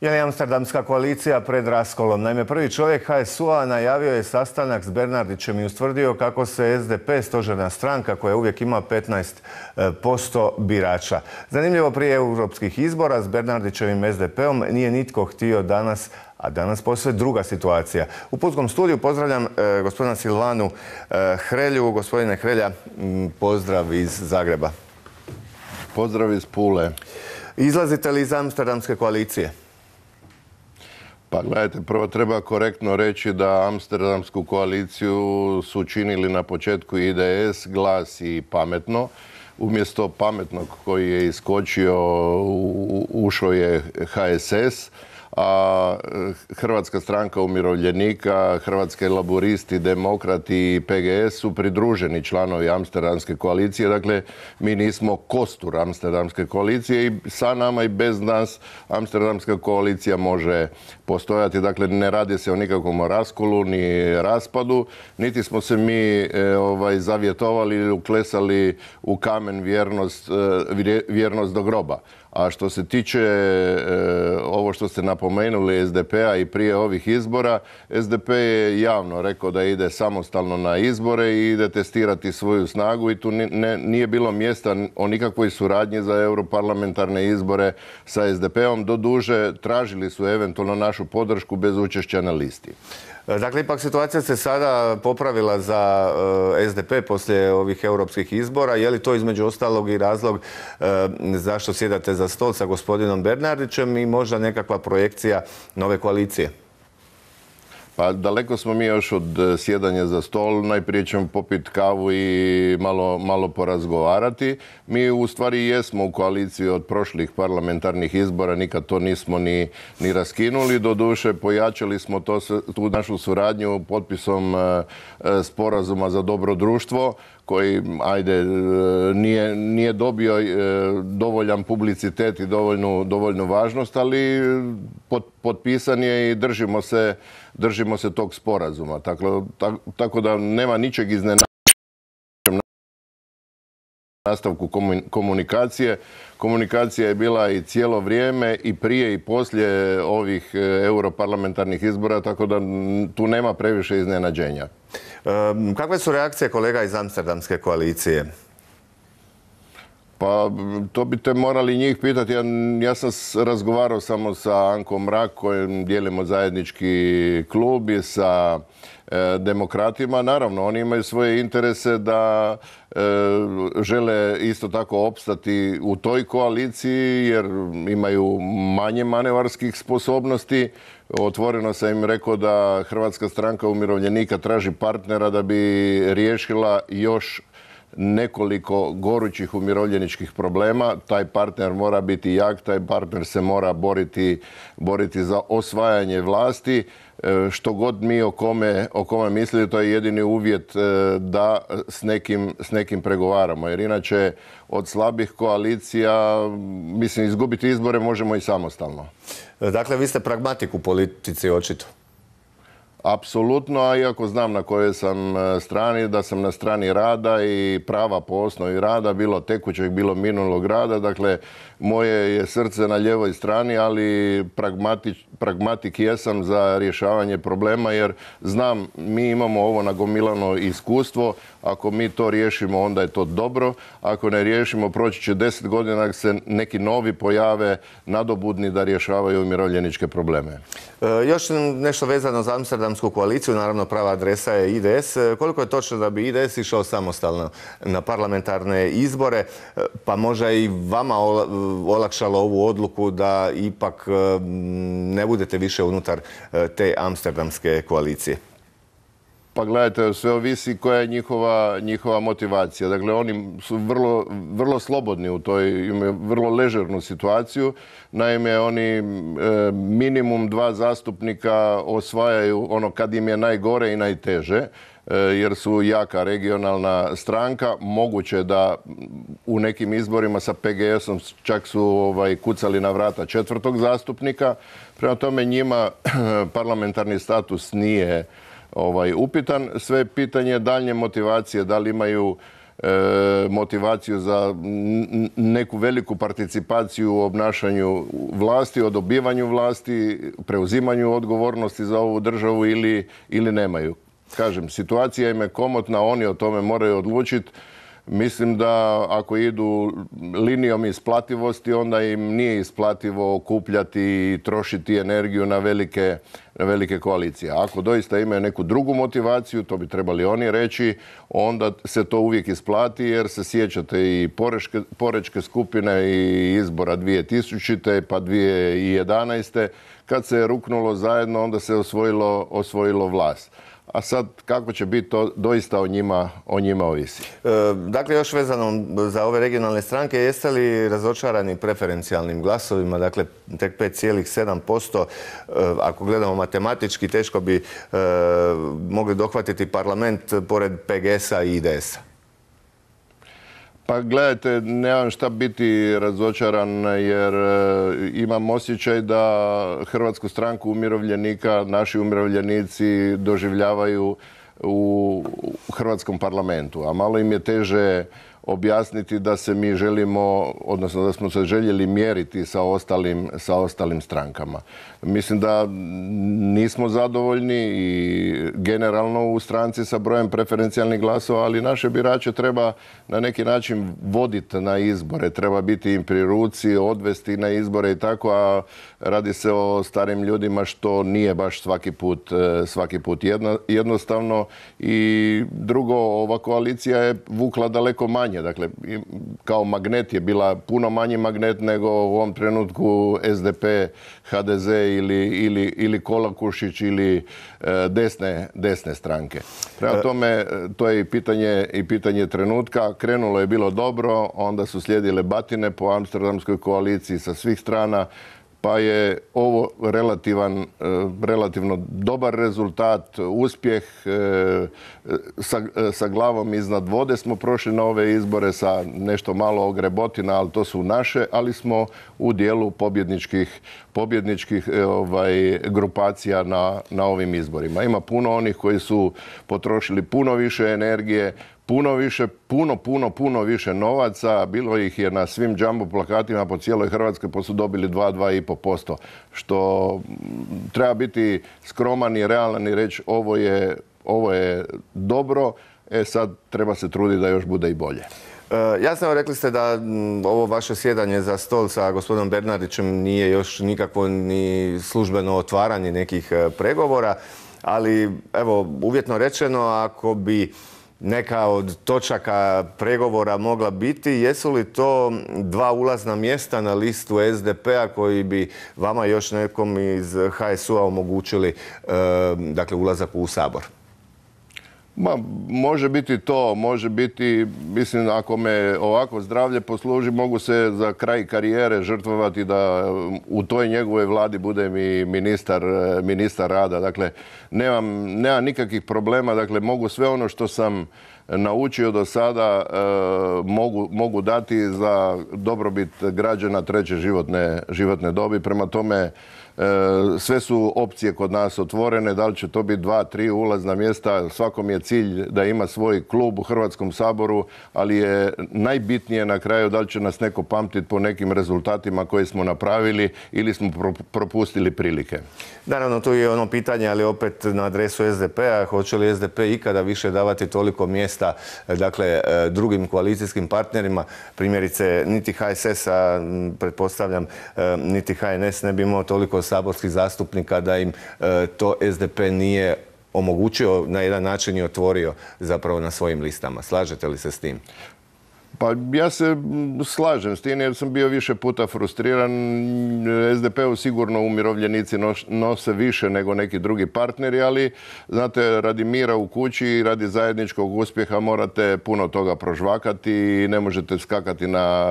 Je li Amsterdamska koalicija pred raskolom? Naime, prvi čovjek HSU-a najavio je sastanak s Bernardićem i ustvrdio kako se SDP, stožerna stranka koja uvijek ima 15% e, birača. Zanimljivo, prije europskih izbora s Bernardićevim SDP-om nije nitko htio danas, a danas posve druga situacija. U Putskom studiju pozdravljam e, gospodina Silvanu e, Hrelju. Gospodine Hrelja, pozdrav iz Zagreba. Pozdrav iz Pule. Izlazite li iz Amsterdamske koalicije? Pa gledajte, prvo treba korektno reći da Amsterdamsku koaliciju su činili na početku IDS, glas i pametno. Umjesto pametnog koji je iskočio, ušao je HSS a eh, Hrvatska stranka umirovljenika, Hrvatske laboristi, demokrati i PGS su pridruženi članovi Amsterdamske koalicije. Dakle, mi nismo kostur Amsterdamske koalicije i sa nama i bez nas Amsterdamska koalicija može postojati. Dakle, ne radi se o nikakvom raskolu ni raspadu, niti smo se mi eh, ovaj, zavjetovali ili uklesali u kamen vjernost, eh, vjernost do groba a što se tiče e, ovo što ste napomenuli SDP-a i prije ovih izbora, SDP je javno rekao da ide samostalno na izbore i ide testirati svoju snagu i tu ne, nije bilo mjesta o nikakvoj suradnji za europarlamentarne izbore sa SDP-om. duže tražili su eventualno našu podršku bez učešća na listi. E, dakle, ipak situacija se sada popravila za e, SDP poslije ovih europskih izbora. Je li to između ostalog i razlog e, zašto sjedate za stol sa gospodinom Bernardićem i možda nekakva projekcija nove koalicije? Pa daleko smo mi još od e, sjedanja za stol, najprije ćemo popit kavu i malo, malo porazgovarati. Mi u stvari jesmo u koaliciji od prošlih parlamentarnih izbora, nikad to nismo ni, ni raskinuli. Doduše, pojačali smo to, tu našu suradnju potpisom e, e, sporazuma za dobro društvo koji ajde e, nije, nije dobio e, dovoljan publicitet i dovoljnu, važnost, ali pot, potpisan je i držimo se, držimo se tog sporazuma. Tako, tako, da nema ničeg iznenada nastavku komunikacije. Komunikacija je bila i cijelo vrijeme i prije i poslije ovih e, europarlamentarnih izbora, tako da tu nema previše iznenađenja. Kakve su reakcije kolega iz Amsterdamske koalicije? Pa to biste morali njih pitati. Ja, sam razgovarao samo sa Ankom Mrak, kojem dijelimo zajednički klub i sa E, demokratima. Naravno, oni imaju svoje interese da e, žele isto tako opstati u toj koaliciji jer imaju manje manevarskih sposobnosti. Otvoreno sam im rekao da Hrvatska stranka umirovljenika traži partnera da bi riješila još nekoliko gorućih umirovljeničkih problema. Taj partner mora biti jak, taj partner se mora boriti za osvajanje vlasti. E, što god mi o kome, o kome mislili, to je jedini uvjet e, da s nekim, s nekim pregovaramo. Jer inače od slabih koalicija, mislim, izgubiti izbore možemo i samostalno. E, dakle, vi ste pragmatik u politici, očito. Apsolutno, a iako znam na kojoj sam strani, da sam na strani rada i prava po osnovi rada, bilo tekućeg, bilo minulog rada, dakle moje je srce na ljevoj strani, ali pragmatik jesam za rješavanje problema jer znam, mi imamo ovo nagomilano iskustvo, ako mi to riješimo onda je to dobro, ako ne riješimo proći će deset godina ako se neki novi pojave nadobudni da rješavaju umirovljeničke probleme. E, još nešto vezano za Amsterdamsku koaliciju, naravno prava adresa je IDS. E, koliko je točno da bi IDS išao samostalno na parlamentarne izbore, e, pa možda i vama olakšalo ovu odluku da ipak eh, ne budete više unutar eh, te amsterdamske koalicije? pa gledajte, sve ovisi koja je njihova, njihova motivacija. Dakle, oni su vrlo, vrlo slobodni u toj, imaju vrlo ležernu situaciju. Naime, oni e, minimum dva zastupnika osvajaju ono kad im je najgore i najteže e, jer su jaka regionalna stranka. Moguće da u nekim izborima sa PGS-om čak su ovaj, kucali na vrata četvrtog zastupnika. Prema tome njima parlamentarni status nije ovaj, upitan. Sve pitanje daljnje motivacije, da li imaju e, motivaciju za neku veliku participaciju u obnašanju vlasti, o dobivanju vlasti, preuzimanju odgovornosti za ovu državu ili, ili nemaju. Kažem, situacija im je komotna, oni o tome moraju odlučiti. Mislim da ako idu linijom isplativosti, onda im nije isplativo okupljati i trošiti energiju na velike, velike koalicije. Ako doista imaju neku drugu motivaciju, to bi trebali oni reći, onda se to uvijek isplati jer se sjećate i poreške, porečke skupine i izbora 2000. pa 2011. Kad se je ruknulo zajedno, onda se osvojilo, osvojilo vlast a sad kako će biti to doista o njima, o njima ovisi. E, dakle, još vezano za ove regionalne stranke, jeste li razočarani preferencijalnim glasovima, dakle tek 5,7%, posto e, ako gledamo matematički, teško bi e, mogli dohvatiti parlament pored PGS-a i IDS-a? Pa gledajte, nemam šta biti razočaran jer e, imam osjećaj da Hrvatsku stranku umirovljenika, naši umirovljenici doživljavaju u Hrvatskom parlamentu, a malo im je teže objasniti da se mi želimo, odnosno da smo se željeli mjeriti sa ostalim, sa ostalim strankama. Mislim da nismo zadovoljni i generalno u stranci sa brojem preferencijalnih glasova, ali naše birače treba na neki način voditi na izbore, treba biti im pri ruci, odvesti na izbore i tako, a radi se o starim ljudima što nije baš svaki put, e, svaki put jednostavno i drugo, ova koalicija je vukla daleko manje Dakle, kao magnet je bila puno manji magnet nego u ovom trenutku SDP, HDZ ili, ili, ili Kolakušić ili e, desne, desne stranke. Prema e, tome, e, to je pitanje, i pitanje trenutka. Krenulo je bilo dobro, onda su slijedile batine po Amsterdamskoj koaliciji sa svih strana pa je ovo relativan, e, relativno dobar rezultat, uspjeh. E, sa, e, sa glavom iznad vode smo prošli na ove izbore sa nešto malo ogrebotina, ali to su naše, ali smo u dijelu pobjedničkih, pobjedničkih ovaj, grupacija na, na ovim izborima. Ima puno onih koji su potrošili puno više energije, puno više, puno, puno, puno više novaca. Bilo ih je na svim džambu plakatima po cijeloj Hrvatskoj, pa su dobili 2-2,5%. Što mm, treba biti skroman i realan i reći ovo je, ovo je dobro, e sad treba se truditi da još bude i bolje. E, jasno, rekli ste da mm, ovo vaše sjedanje za stol sa gospodinom Bernardićem nije još nikakvo ni službeno otvaranje nekih e, pregovora, ali evo, uvjetno rečeno, ako bi neka od točaka pregovora mogla biti. Jesu li to dva ulazna mjesta na listu SDP-a koji bi vama još nekom iz HSU-a omogućili eh, dakle, ulazak u Sabor? Ma, može biti to, može biti, mislim, ako me ovako zdravlje posluži, mogu se za kraj karijere žrtvovati da um, u toj njegovoj vladi budem i ministar, e, ministar rada. Dakle, nemam, nemam nikakvih problema, dakle, mogu sve ono što sam naučio do sada e, mogu, mogu dati za dobrobit građana treće životne, životne dobi. Prema tome, sve su opcije kod nas otvorene, da li će to biti dva, tri ulazna mjesta, svakom je cilj da ima svoj klub u Hrvatskom saboru, ali je najbitnije na kraju da li će nas neko pamtiti po nekim rezultatima koje smo napravili ili smo propustili prilike. Naravno, tu je ono pitanje, ali opet na adresu SDP-a, hoće li SDP ikada više davati toliko mjesta e, dakle, e, drugim koalicijskim partnerima, primjerice niti HSS-a, pretpostavljam, e, niti HNS ne bi imao toliko saborskih zastupnika da im e, to SDP nije omogućio na jedan način i otvorio zapravo na svojim listama. Slažete li se s tim? Pa ja se slažem s tim jer sam bio više puta frustriran. SDP-u sigurno umirovljenici nose više nego neki drugi partneri, ali znate, radi mira u kući i radi zajedničkog uspjeha morate puno toga prožvakati i ne možete skakati na,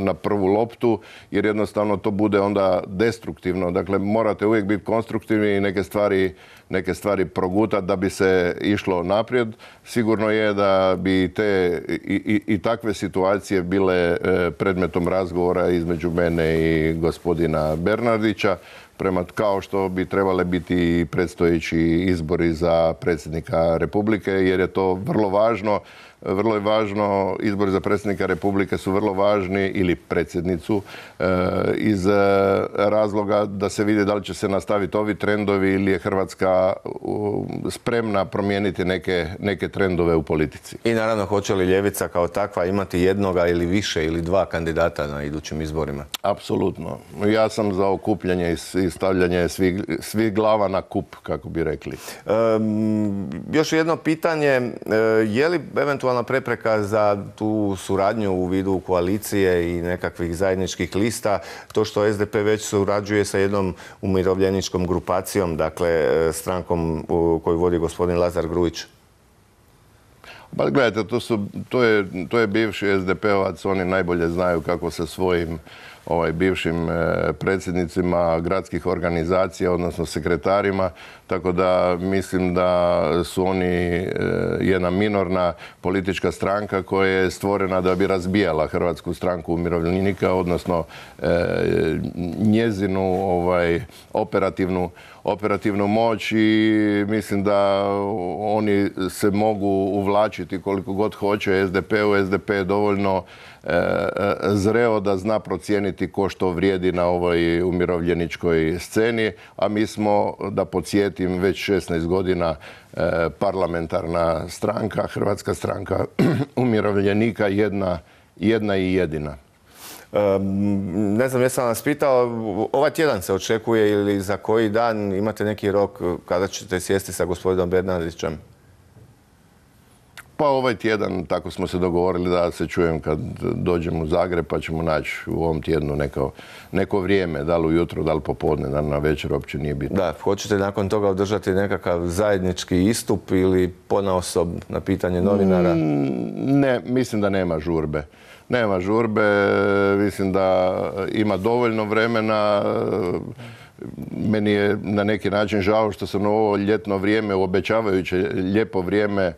na prvu loptu jer jednostavno to bude onda destruktivno. Dakle, morate uvijek biti konstruktivni i neke stvari neke stvari progutati da bi se išlo naprijed. Sigurno je da bi te i, i, i takve situacije situacije bile e, predmetom razgovora između mene i gospodina Bernardića, prema kao što bi trebale biti predstojeći izbori za predsjednika Republike, jer je to vrlo važno vrlo je važno, izbori za predsjednika Republike su vrlo važni ili predsjednicu e, iz e, razloga da se vidi da li će se nastaviti ovi trendovi ili je Hrvatska spremna promijeniti neke, neke trendove u politici. I naravno hoće li Ljevica kao takva imati jednoga ili više ili dva kandidata na idućim izborima? Apsolutno. Ja sam za okupljanje i stavljanje svih, glava na kup, kako bi rekli. Um, još jedno pitanje, e, je li eventualno prepreka za tu suradnju u vidu koalicije i nekakvih zajedničkih lista, to što SDP već surađuje sa jednom umirovljeničkom grupacijom, dakle e, strankom koju vodi gospodin Lazar Grujić? Pa gledajte, to, su, je, je bivši SDP-ovac, oni najbolje znaju kako se svojim ovaj, bivšim e, predsjednicima gradskih organizacija, odnosno sekretarima, tako da mislim da su oni e, jedna minorna politička stranka koja je stvorena da bi razbijala Hrvatsku stranku umirovljenika, odnosno e, njezinu ovaj, operativnu operativnu moć i mislim da oni se mogu uvlačiti koliko god hoće SDP-u. SDP je dovoljno zreo da zna procijeniti ko što vrijedi na ovoj umirovljeničkoj sceni, a mi smo, da podsjetim, već 16 godina e, parlamentarna stranka, Hrvatska stranka umirovljenika, jedna, jedna i jedina. ne znam, jesam vas pitao, ovaj tjedan se očekuje ili za koji dan imate neki rok kada ćete sjesti sa gospodinom Bernardićem? Pa ovaj tjedan, tako smo se dogovorili da se čujem kad dođem u Zagreb, pa ćemo naći u ovom tjednu neko, neko vrijeme, da li ujutro, da li popodne, da li na večer, uopće nije bitno. Da, hoćete nakon toga održati nekakav zajednički istup ili ponaosob na pitanje novinara? Mm, ne, mislim da nema žurbe. Nema žurbe, mislim da ima dovoljno vremena, meni je na neki način žao što sam ovo ljetno vrijeme, obećavajuće lijepo vrijeme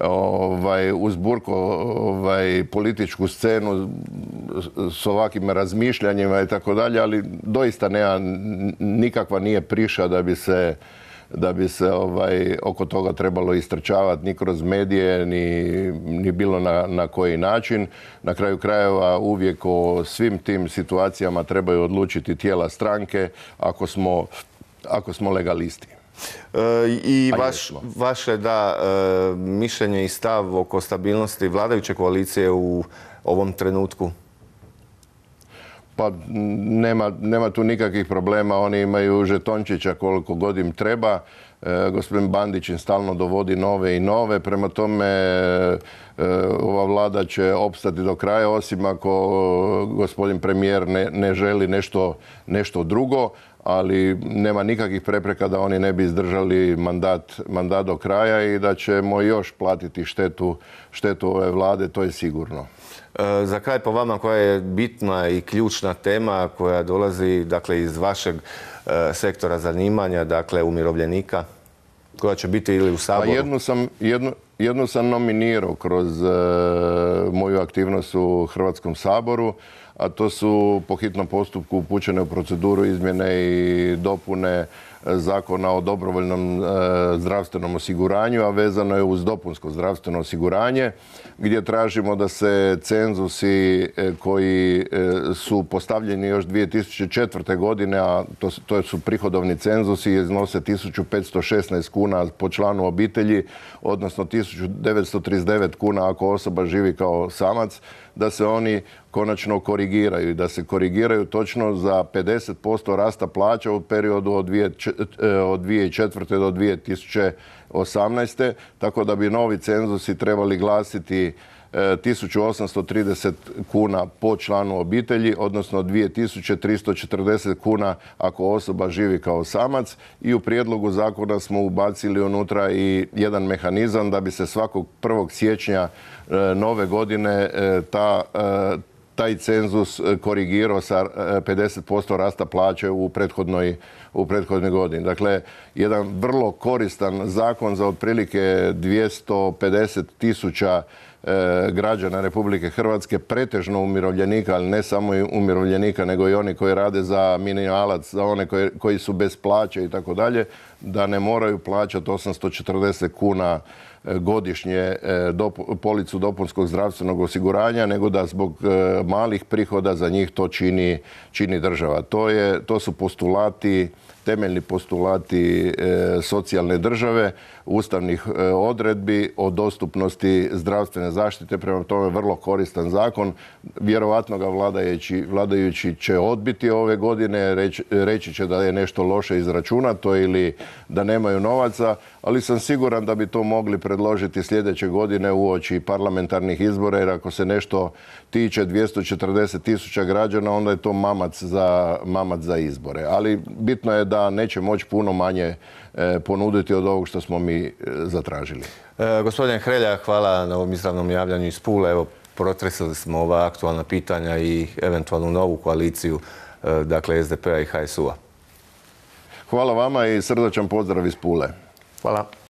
ovaj, uzburko ovaj, političku scenu s ovakvim razmišljanjima i tako dalje, ali doista nema, nikakva nije priša da bi se da bi se ovaj, oko toga trebalo istrčavati ni kroz medije, ni, ni bilo na, na koji način. Na kraju krajeva uvijek o svim tim situacijama trebaju odlučiti tijela stranke ako smo, ako smo legalisti. E, I pa vaše da e, mišljenje i stav oko stabilnosti vladajuće koalicije u ovom trenutku? Pa nema, tu nikakvih problema, oni imaju žetončića koliko god im treba. E, gospodin Bandić im stalno dovodi nove i nove, prema tome ova vlada će opstati do kraja, osim ako gospodin premijer ne, želi nešto drugo ali nema nikakvih prepreka da oni ne bi izdržali mandat, mandat do kraja i da ćemo još platiti štetu, štetu ove vlade, to je sigurno. E, za kraj po vama koja je bitna i ključna tema koja dolazi dakle, iz vašeg e, sektora zanimanja, dakle umirovljenika, koja će biti ili u pa Saboru? Pa jednu sam, jednu, jednu sam nominirao kroz e, moju aktivnost u Hrvatskom saboru, a to su po hitnom postupku upućene u proceduru izmjene i dopune zakona o dobrovoljnom e, zdravstvenom osiguranju, a vezano je uz dopunsko zdravstveno osiguranje, gdje tražimo da se cenzusi e, koji e, su postavljeni još 2004. godine, a to, su prihodovni cenzusi, iznose 1516 kuna po članu obitelji, odnosno 1939 kuna ako osoba živi kao samac, da se oni konačno korigiraju i da se korigiraju točno za 50% rasta plaća u periodu od od 2004. do 2018. Tako da bi novi cenzusi trebali glasiti 1830 e, kuna po članu obitelji, odnosno 2340 kuna ako osoba živi kao samac i u prijedlogu zakona smo ubacili unutra i jedan mehanizam da bi se svakog prvog siječnja e, nove godine e, ta taj cenzus e, korigirao sa 50% e, rasta plaće u prethodnoj, u prethodnoj godini. Dakle, jedan vrlo koristan zakon za otprilike 250 tisuća e, građana Republike Hrvatske, pretežno umirovljenika, ali ne samo i umirovljenika, nego i oni koji rade za minimalac, za one koji, koji su bez plaće i tako dalje da ne moraju plaćati 840 kuna e, godišnje e, policu dopunskog zdravstvenog osiguranja, nego da zbog e, malih prihoda za njih to čini, čini država. To, je, to su postulati, temeljni postulati socijalne države, ustavnih odredbi o dostupnosti zdravstvene zaštite. Prema tome vrlo koristan zakon. Vjerovatno ga vladajući, vladajući će odbiti ove godine, reći će da je nešto loše izračunato ili da nemaju novaca, ali sam siguran da bi to mogli predložiti sljedeće godine uoči parlamentarnih izbora, jer ako se nešto tiče 240 tisuća građana, onda je to mamac za, mamac za izbore. Ali bitno je da neće moći puno manje e, ponuditi od ovog što smo mi e, zatražili. E, gospodin Hrelja, hvala na ovom izravnom javljanju iz Pule. Evo, protresili smo ova aktualna pitanja i eventualnu novu koaliciju, e, dakle SDP-a i HSU-a. Hvala vama i srdačan pozdrav iz Pule. Hvala.